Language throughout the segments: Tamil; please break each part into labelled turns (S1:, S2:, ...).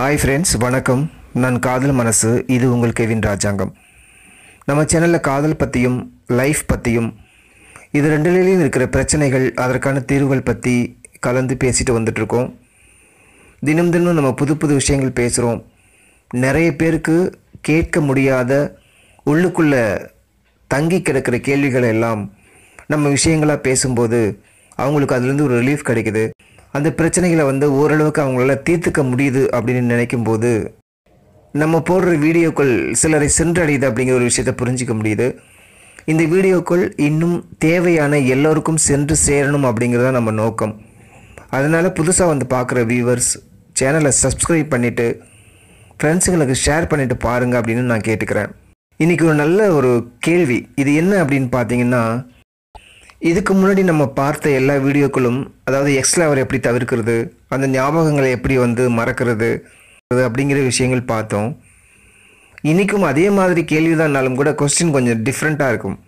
S1: ஹாய் ஃப்ரெண்ட்ஸ் வணக்கம் நான் காதல் மனசு இது உங்கள் கெவின் ராஜாங்கம் நம்ம சேனலில் காதல் பற்றியும் லைஃப் பற்றியும் இது ரெண்டுலேயும் இருக்கிற பிரச்சனைகள் அதற்கான தீர்வுகள் பற்றி கலந்து பேசிட்டு வந்துட்ருக்கோம் தினம் தினம் நம்ம புது புது விஷயங்கள் பேசுகிறோம் நிறைய பேருக்கு கேட்க முடியாத உள்ளுக்குள்ளே தங்கி கிடக்கிற கேள்விகளை எல்லாம் நம்ம விஷயங்களாக பேசும்போது அவங்களுக்கு அதுலேருந்து ஒரு ரிலீஃப் கிடைக்குது அந்த பிரச்சனைகளை வந்து ஓரளவுக்கு அவங்களால தீர்த்துக்க முடியுது அப்படின்னு நினைக்கும் போது நம்ம போடுற வீடியோக்கள் சிலரை சென்றடையுது அப்படிங்கிற ஒரு விஷயத்தை புரிஞ்சிக்க முடியுது இந்த வீடியோக்கள் இன்னும் தேவையான எல்லோருக்கும் சென்று சேரணும் அப்படிங்கிறதா நம்ம நோக்கம் அதனால் புதுசாக வந்து பார்க்குற வியூவர்ஸ் சேனலை சப்ஸ்கிரைப் பண்ணிவிட்டு ஃப்ரெண்ட்ஸுங்களுக்கு ஷேர் பண்ணிவிட்டு பாருங்கள் அப்படின்னு நான் கேட்டுக்கிறேன் இன்றைக்கி ஒரு நல்ல ஒரு கேள்வி இது என்ன அப்படின்னு பார்த்தீங்கன்னா இதுக்கு முன்னாடி நம்ம பார்த்த எல்லா வீடியோக்களும் அதாவது எக்ஸ் அவர் எப்படி தவிர்க்கிறது அந்த ஞாபகங்களை எப்படி வந்து மறக்கிறது அப்படிங்கிற விஷயங்கள் பார்த்தோம் இன்றைக்கும் அதே மாதிரி கேள்வி தான்னாலும் கூட கொஸ்டின் கொஞ்சம் டிஃப்ரெண்ட்டாக இருக்கும்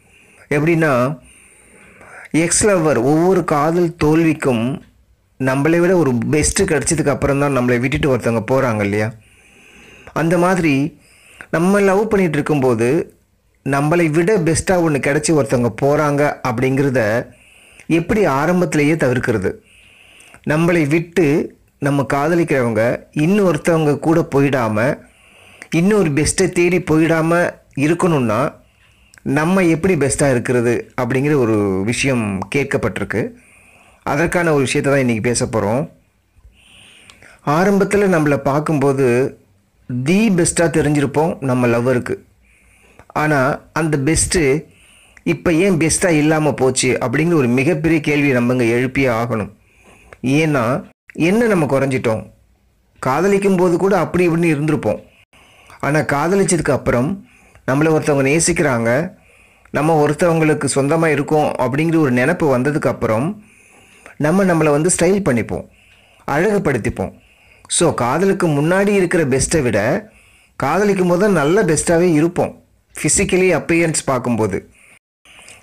S1: எப்படின்னா எக்ஸ் லவ்வர் ஒவ்வொரு காதல் தோல்விக்கும் நம்மளை விட ஒரு பெஸ்ட்டு கிடச்சதுக்கு அப்புறம் தான் நம்மளை விட்டுட்டு ஒருத்தவங்க போகிறாங்க இல்லையா அந்த மாதிரி நம்ம லவ் பண்ணிகிட்டு இருக்கும்போது நம்மளை விட பெஸ்ட்டாக ஒன்று கிடச்சி ஒருத்தவங்க போகிறாங்க அப்படிங்கிறத எப்படி ஆரம்பத்திலேயே தவிர்க்கிறது நம்மளை விட்டு நம்ம காதலிக்கிறவங்க இன்னொருத்தவங்க கூட போயிடாமல் இன்னொரு பெஸ்ட்டை தேடி போயிடாமல் இருக்கணும்னா நம்ம எப்படி பெஸ்ட்டாக இருக்கிறது அப்படிங்கிற ஒரு விஷயம் கேட்கப்பட்டிருக்கு அதற்கான ஒரு விஷயத்தை தான் இன்றைக்கி பேச போகிறோம் ஆரம்பத்தில் நம்மளை பார்க்கும்போது தி பெஸ்ட்டாக தெரிஞ்சிருப்போம் நம்ம லவ்வருக்கு ஆனால் அந்த பெஸ்ட்டு இப்போ ஏன் பெஸ்ட்டாக இல்லாமல் போச்சு அப்படிங்கிற ஒரு மிகப்பெரிய கேள்வி நம்மங்க எழுப்பியே ஆகணும் ஏன்னா என்ன நம்ம குறைஞ்சிட்டோம் காதலிக்கும் போது கூட அப்படி இப்படின்னு இருந்திருப்போம் ஆனால் காதலிச்சதுக்கு அப்புறம் நம்மளை ஒருத்தவங்க நேசிக்கிறாங்க நம்ம ஒருத்தவங்களுக்கு சொந்தமாக இருக்கோம் அப்படிங்கிற ஒரு நினப்பு வந்ததுக்கப்புறம் நம்ம நம்மளை வந்து ஸ்டைல் பண்ணிப்போம் அழகுப்படுத்திப்போம் ஸோ காதலுக்கு முன்னாடி இருக்கிற பெஸ்ட்டை விட காதலிக்கும் போது நல்ல பெஸ்ட்டாகவே இருப்போம் ஃபிசிக்கலி அப்பியரன்ஸ் பார்க்கும்போது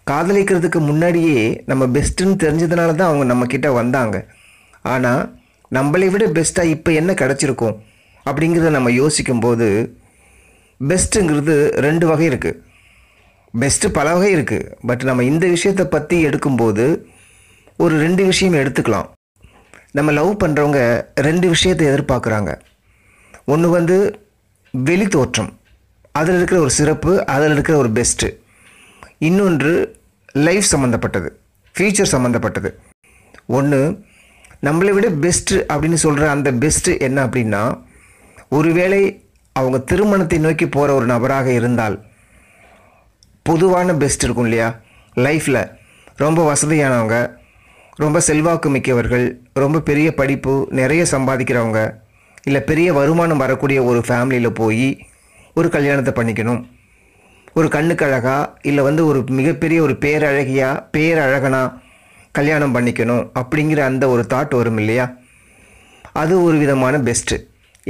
S1: காதலிக்கிறதுக்கு முன்னாடியே நம்ம பெஸ்ட்டுன்னு தெரிஞ்சதுனால தான் அவங்க நம்மக்கிட்ட வந்தாங்க ஆனால் நம்மளை விட பெஸ்ட்டாக இப்போ என்ன கிடச்சிருக்கும் அப்படிங்கிறத நம்ம யோசிக்கும்போது பெஸ்ட்டுங்கிறது ரெண்டு வகை இருக்குது பெஸ்ட்டு பல வகை இருக்குது பட் நம்ம இந்த விஷயத்தை பற்றி எடுக்கும்போது ஒரு ரெண்டு விஷயம் எடுத்துக்கலாம் நம்ம லவ் பண்ணுறவங்க ரெண்டு விஷயத்தை எதிர்பார்க்குறாங்க ஒன்று வந்து வெளி தோற்றம் அதில் இருக்கிற ஒரு சிறப்பு அதில் இருக்கிற ஒரு பெஸ்ட்டு இன்னொன்று லைஃப் சம்மந்தப்பட்டது ஃப்யூச்சர் சம்மந்தப்பட்டது ஒன்று நம்மளை விட பெஸ்ட்டு அப்படின்னு சொல்கிற அந்த பெஸ்ட்டு என்ன அப்படின்னா ஒருவேளை அவங்க திருமணத்தை நோக்கி போகிற ஒரு நபராக இருந்தால் பொதுவான பெஸ்ட் இருக்கும் இல்லையா லைஃப்பில் ரொம்ப வசதியானவங்க ரொம்ப செல்வாக்கு மிக்கவர்கள் ரொம்ப பெரிய படிப்பு நிறைய சம்பாதிக்கிறவங்க இல்லை பெரிய வருமானம் வரக்கூடிய ஒரு ஃபேமிலியில் போய் ஒரு கல்யாணத்தை பண்ணிக்கணும் ஒரு கண்ணுக்கு அழகா இல்லை வந்து ஒரு மிகப்பெரிய ஒரு பேரழகியா பேரழகனா கல்யாணம் பண்ணிக்கணும் அப்படிங்கிற அந்த ஒரு தாட் வரும் இல்லையா அது ஒரு விதமான பெஸ்ட்டு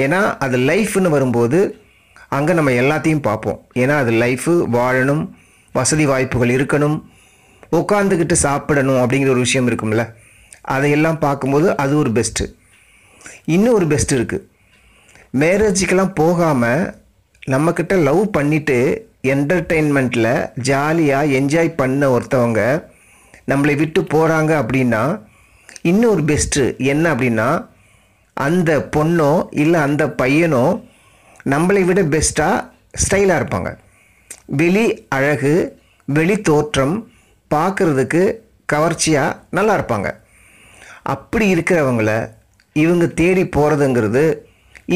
S1: ஏன்னா அது லைஃப்னு வரும்போது அங்கே நம்ம எல்லாத்தையும் பார்ப்போம் ஏன்னா அது லைஃபு வாழணும் வசதி வாய்ப்புகள் இருக்கணும் உட்காந்துக்கிட்டு சாப்பிடணும் அப்படிங்கிற ஒரு விஷயம் இருக்கும்ல அதையெல்லாம் பார்க்கும்போது அது ஒரு பெஸ்ட்டு இன்னும் ஒரு பெஸ்ட் இருக்குது மேரேஜுக்கெல்லாம் போகாமல் நம்மக்கிட்ட லவ் பண்ணிவிட்டு என்டர்டெயின்மெண்ட்டில் ஜாலியாக என்ஜாய் பண்ண ஒருத்தவங்க நம்மளை விட்டு போகிறாங்க அப்படின்னா இன்னொரு பெஸ்ட்டு என்ன அப்படின்னா அந்த பொண்ணோ இல்லை அந்த பையனோ நம்மளை விட பெஸ்ட்டாக ஸ்டைலாக இருப்பாங்க வெளி அழகு வெளி தோற்றம் பார்க்குறதுக்கு கவர்ச்சியாக நல்லா இருப்பாங்க அப்படி இருக்கிறவங்கள இவங்க தேடி போகிறதுங்கிறது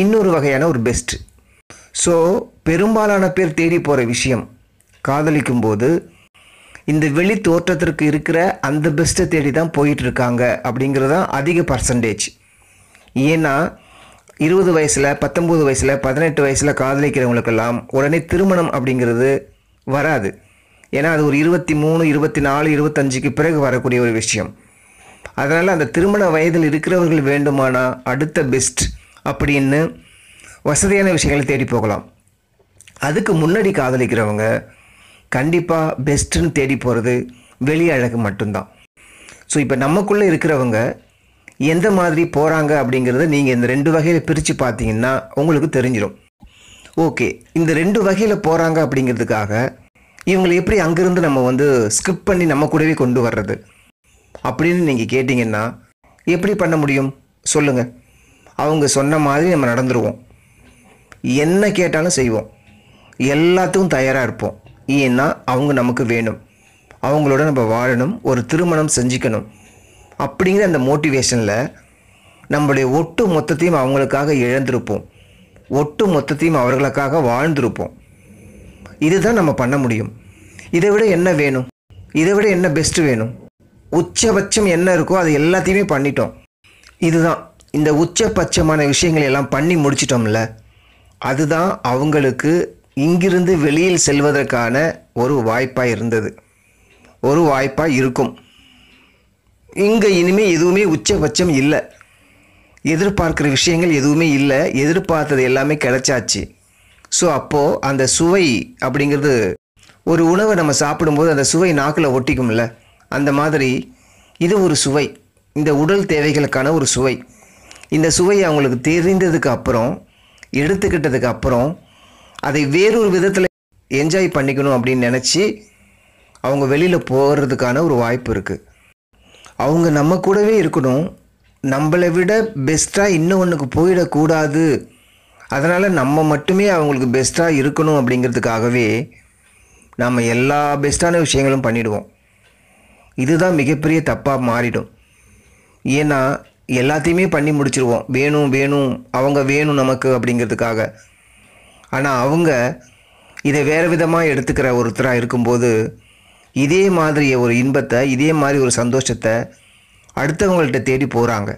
S1: இன்னொரு வகையான ஒரு பெஸ்ட்டு ஸோ பெரும்பாலான பேர் தேடி போகிற விஷயம் காதலிக்கும் போது இந்த வெளி தோற்றத்திற்கு இருக்கிற அந்த பெஸ்ட்டை தேடி தான் போயிட்டுருக்காங்க அப்படிங்கிறது தான் அதிக பர்சன்டேஜ் ஏன்னா இருபது வயசில் பத்தொம்போது வயசில் பதினெட்டு வயசில் காதலிக்கிறவங்களுக்கெல்லாம் உடனே திருமணம் அப்படிங்கிறது வராது ஏன்னா அது ஒரு இருபத்தி மூணு இருபத்தி நாலு இருபத்தஞ்சிக்கு பிறகு வரக்கூடிய ஒரு விஷயம் அதனால் அந்த திருமண வயதில் இருக்கிறவர்கள் வேண்டுமானால் அடுத்த பெஸ்ட் அப்படின்னு வசதியான விஷயங்களை தேடி போகலாம் அதுக்கு முன்னாடி காதலிக்கிறவங்க கண்டிப்பாக பெஸ்ட்டுன்னு தேடி போகிறது வெளி அழகு மட்டும்தான் ஸோ இப்போ நமக்குள்ளே இருக்கிறவங்க எந்த மாதிரி போகிறாங்க அப்படிங்கிறத நீங்கள் இந்த ரெண்டு வகையில் பிரித்து பார்த்தீங்கன்னா உங்களுக்கு தெரிஞ்சிடும் ஓகே இந்த ரெண்டு வகையில் போகிறாங்க அப்படிங்கிறதுக்காக இவங்களை எப்படி அங்கேருந்து நம்ம வந்து ஸ்கிப் பண்ணி நம்ம கூடவே கொண்டு வர்றது அப்படின்னு நீங்கள் கேட்டிங்கன்னா எப்படி பண்ண முடியும் சொல்லுங்கள் அவங்க சொன்ன மாதிரி நம்ம நடந்துருவோம் என்ன கேட்டாலும் செய்வோம் எல்லாத்துக்கும் தயாராக இருப்போம் ஏன்னா அவங்க நமக்கு வேணும் அவங்களோட நம்ம வாழணும் ஒரு திருமணம் செஞ்சுக்கணும் அப்படிங்கிற அந்த மோட்டிவேஷனில் நம்மளுடைய ஒட்டு மொத்தத்தையும் அவங்களுக்காக இழந்திருப்போம் ஒட்டு மொத்தத்தையும் அவர்களுக்காக வாழ்ந்திருப்போம் இதுதான் நம்ம பண்ண முடியும் இதை விட என்ன வேணும் இதை விட என்ன பெஸ்ட்டு வேணும் உச்சபட்சம் என்ன இருக்கோ அது எல்லாத்தையுமே பண்ணிட்டோம் இதுதான் இந்த உச்சபட்சமான விஷயங்களை எல்லாம் பண்ணி முடிச்சிட்டோம்ல அதுதான் அவங்களுக்கு இங்கிருந்து வெளியில் செல்வதற்கான ஒரு வாய்ப்பாக இருந்தது ஒரு வாய்ப்பாக இருக்கும் இங்கே இனிமேல் எதுவுமே உச்சபட்சம் இல்லை எதிர்பார்க்குற விஷயங்கள் எதுவுமே இல்லை எதிர்பார்த்தது எல்லாமே கிடச்சாச்சு ஸோ அப்போது அந்த சுவை அப்படிங்கிறது ஒரு உணவை நம்ம சாப்பிடும்போது அந்த சுவை நாக்கில் ஒட்டிக்கும்ல அந்த மாதிரி இது ஒரு சுவை இந்த உடல் தேவைகளுக்கான ஒரு சுவை இந்த சுவை அவங்களுக்கு தெரிந்ததுக்கு அப்புறம் எடுத்துக்கிட்டதுக்கு அப்புறம் அதை வேறொரு விதத்தில் என்ஜாய் பண்ணிக்கணும் அப்படின்னு நினச்சி அவங்க வெளியில் போகிறதுக்கான ஒரு வாய்ப்பு இருக்குது அவங்க நம்ம கூடவே இருக்கணும் நம்மளை விட பெஸ்ட்டாக இன்னும் ஒன்றுக்கு போயிடக்கூடாது அதனால் நம்ம மட்டுமே அவங்களுக்கு பெஸ்ட்டாக இருக்கணும் அப்படிங்கிறதுக்காகவே நம்ம எல்லா பெஸ்ட்டான விஷயங்களும் பண்ணிவிடுவோம் இதுதான் மிகப்பெரிய தப்பாக மாறிடும் ஏன்னா எல்லாத்தையுமே பண்ணி முடிச்சிருவோம் வேணும் வேணும் அவங்க வேணும் நமக்கு அப்படிங்கிறதுக்காக ஆனால் அவங்க இதை வேறு விதமாக எடுத்துக்கிற ஒருத்தராக இருக்கும்போது இதே மாதிரி ஒரு இன்பத்தை இதே மாதிரி ஒரு சந்தோஷத்தை அடுத்தவங்கள்ட்ட தேடி போகிறாங்க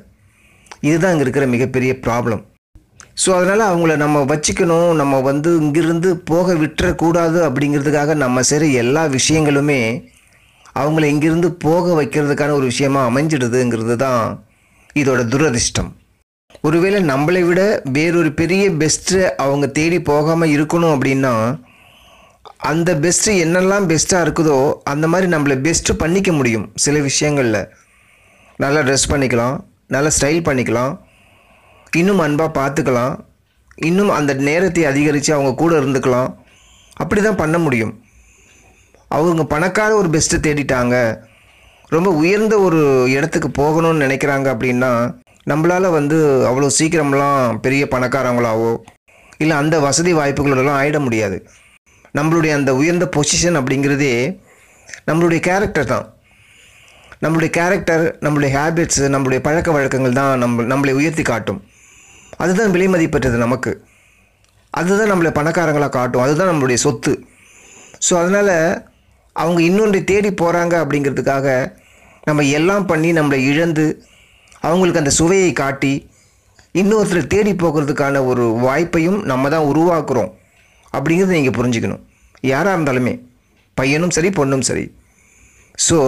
S1: இதுதான் இங்கே இருக்கிற மிகப்பெரிய ப்ராப்ளம் ஸோ அதனால் அவங்கள நம்ம வச்சுக்கணும் நம்ம வந்து இங்கிருந்து போக விட்டுறக்கூடாது அப்படிங்கிறதுக்காக நம்ம சரி எல்லா விஷயங்களுமே அவங்கள இங்கிருந்து போக வைக்கிறதுக்கான ஒரு விஷயமாக அமைஞ்சிடுதுங்கிறது தான் இதோட துரதிர்ஷ்டம் ஒருவேளை நம்மளை விட வேறொரு பெரிய பெஸ்ட்டு அவங்க தேடி போகாமல் இருக்கணும் அப்படின்னா அந்த பெஸ்ட்டு என்னெல்லாம் பெஸ்ட்டாக இருக்குதோ அந்த மாதிரி நம்மளை பெஸ்ட்டு பண்ணிக்க முடியும் சில விஷயங்களில் நல்லா ட்ரெஸ் பண்ணிக்கலாம் நல்லா ஸ்டைல் பண்ணிக்கலாம் இன்னும் அன்பாக பார்த்துக்கலாம் இன்னும் அந்த நேரத்தை அதிகரித்து அவங்க கூட இருந்துக்கலாம் அப்படி தான் பண்ண முடியும் அவங்க பணக்கார ஒரு பெஸ்ட்டை தேடிட்டாங்க ரொம்ப உயர்ந்த ஒரு இடத்துக்கு போகணும்னு நினைக்கிறாங்க அப்படின்னா நம்மளால் வந்து அவ்வளோ சீக்கிரம்லாம் பெரிய பணக்காரங்களாவோ இல்லை அந்த வசதி வாய்ப்புகளோடலாம் ஆகிட முடியாது நம்மளுடைய அந்த உயர்ந்த பொசிஷன் அப்படிங்கிறதே நம்மளுடைய கேரக்டர் தான் நம்மளுடைய கேரக்டர் நம்மளுடைய ஹேபிட்ஸு நம்மளுடைய பழக்க வழக்கங்கள் தான் நம்ம நம்மளை உயர்த்தி காட்டும் அதுதான் விலை மதிப்பற்றது நமக்கு அதுதான் நம்மளை பணக்காரங்களாக காட்டும் அதுதான் நம்மளுடைய சொத்து ஸோ அதனால் அவங்க இன்னொன்று தேடி போகிறாங்க அப்படிங்கிறதுக்காக நம்ம எல்லாம் பண்ணி நம்மளை இழந்து அவங்களுக்கு அந்த சுவையை காட்டி இன்னொருத்தர் தேடி போகிறதுக்கான ஒரு வாய்ப்பையும் நம்ம தான் உருவாக்குறோம் அப்படிங்கிறத நீங்கள் புரிஞ்சுக்கணும் யாராக இருந்தாலுமே பையனும் சரி பொண்ணும் சரி ஸோ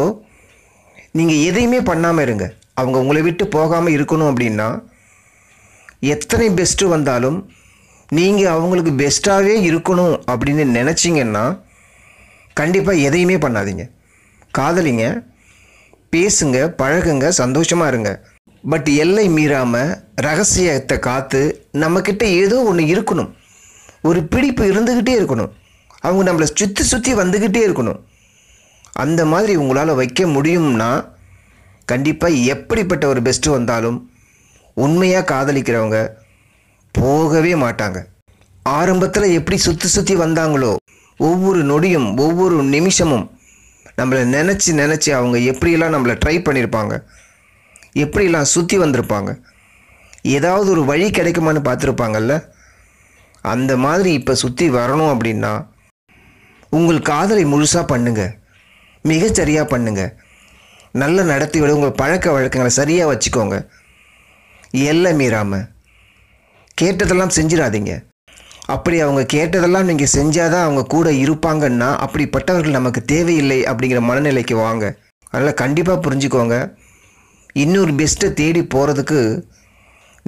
S1: நீங்கள் எதையுமே பண்ணாமல் இருங்க அவங்க உங்களை விட்டு போகாமல் இருக்கணும் அப்படின்னா எத்தனை பெஸ்ட்டு வந்தாலும் நீங்கள் அவங்களுக்கு பெஸ்ட்டாகவே இருக்கணும் அப்படின்னு நினச்சிங்கன்னா கண்டிப்பாக எதையுமே பண்ணாதீங்க காதலிங்க பேசுங்க பழகுங்க சந்தோஷமாக இருங்க பட் எல்லை மீறாமல் ரகசியத்தை காத்து நம்மக்கிட்ட ஏதோ ஒன்று இருக்கணும் ஒரு பிடிப்பு இருந்துக்கிட்டே இருக்கணும் அவங்க நம்மளை சுற்றி சுற்றி வந்துக்கிட்டே இருக்கணும் அந்த மாதிரி உங்களால் வைக்க முடியும்னா கண்டிப்பாக எப்படிப்பட்ட ஒரு பெஸ்ட்டு வந்தாலும் உண்மையாக காதலிக்கிறவங்க போகவே மாட்டாங்க ஆரம்பத்தில் எப்படி சுற்றி சுற்றி வந்தாங்களோ ஒவ்வொரு நொடியும் ஒவ்வொரு நிமிஷமும் நம்மளை நினச்சி நினச்சி அவங்க எப்படியெல்லாம் நம்மளை ட்ரை பண்ணியிருப்பாங்க எப்படியெல்லாம் சுற்றி வந்திருப்பாங்க ஏதாவது ஒரு வழி கிடைக்குமான்னு பார்த்துருப்பாங்கல்ல அந்த மாதிரி இப்போ சுற்றி வரணும் அப்படின்னா உங்கள் காதலை முழுசாக பண்ணுங்கள் மிகச்சரியாக பண்ணுங்கள் நல்ல விட உங்கள் பழக்க வழக்கங்களை சரியாக வச்சுக்கோங்க எல்லை மீறாமல் கேட்டதெல்லாம் செஞ்சிடாதீங்க அப்படி அவங்க கேட்டதெல்லாம் நீங்கள் செஞ்சால் தான் அவங்க கூட இருப்பாங்கன்னா அப்படிப்பட்டவர்கள் நமக்கு தேவையில்லை அப்படிங்கிற மனநிலைக்கு வாங்க அதனால் கண்டிப்பாக புரிஞ்சுக்கோங்க இன்னொரு பெஸ்ட்டை தேடி போகிறதுக்கு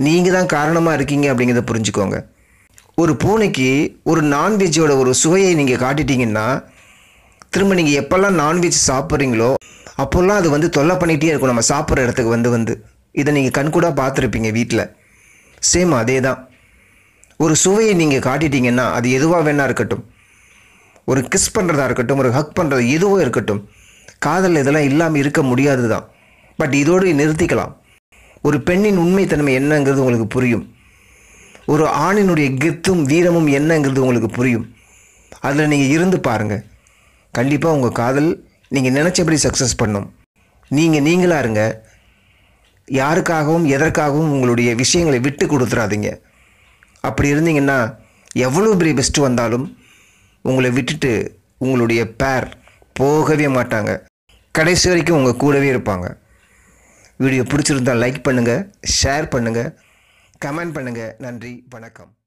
S1: நீங்கள் தான் காரணமாக இருக்கீங்க அப்படிங்கிறத புரிஞ்சுக்கோங்க ஒரு பூனைக்கு ஒரு நான்வெஜ்ஜோட ஒரு சுவையை நீங்கள் காட்டிட்டீங்கன்னா திரும்ப நீங்கள் எப்போல்லாம் நான்வெஜ் சாப்பிட்றீங்களோ அப்போல்லாம் அது வந்து தொல்லை பண்ணிகிட்டே இருக்கும் நம்ம சாப்பிட்ற இடத்துக்கு வந்து வந்து இதை நீங்கள் கண்கூடாக பார்த்துருப்பீங்க வீட்டில் சேம் அதே தான் ஒரு சுவையை நீங்கள் காட்டிட்டீங்கன்னா அது எதுவாக வேணா இருக்கட்டும் ஒரு கிஸ் பண்ணுறதா இருக்கட்டும் ஒரு ஹக் பண்ணுறது எதுவோ இருக்கட்டும் காதல் இதெல்லாம் இல்லாமல் இருக்க முடியாது தான் பட் இதோடு நிறுத்திக்கலாம் ஒரு பெண்ணின் உண்மைத்தன்மை என்னங்கிறது உங்களுக்கு புரியும் ஒரு ஆணினுடைய கித்தும் வீரமும் என்னங்கிறது உங்களுக்கு புரியும் அதில் நீங்கள் இருந்து பாருங்கள் கண்டிப்பாக உங்கள் காதல் நீங்கள் நினச்சபடி சக்ஸஸ் பண்ணும் நீங்கள் நீங்களாக இருங்க யாருக்காகவும் எதற்காகவும் உங்களுடைய விஷயங்களை விட்டு கொடுத்துறாதீங்க அப்படி இருந்தீங்கன்னா எவ்வளோ பெரிய பெஸ்ட்டு வந்தாலும் உங்களை விட்டுட்டு உங்களுடைய பேர் போகவே மாட்டாங்க கடைசி வரைக்கும் உங்கள் கூடவே இருப்பாங்க வீடியோ பிடிச்சிருந்தால் லைக் பண்ணுங்கள் ஷேர் பண்ணுங்கள் கமெண்ட் பண்ணுங்கள் நன்றி வணக்கம்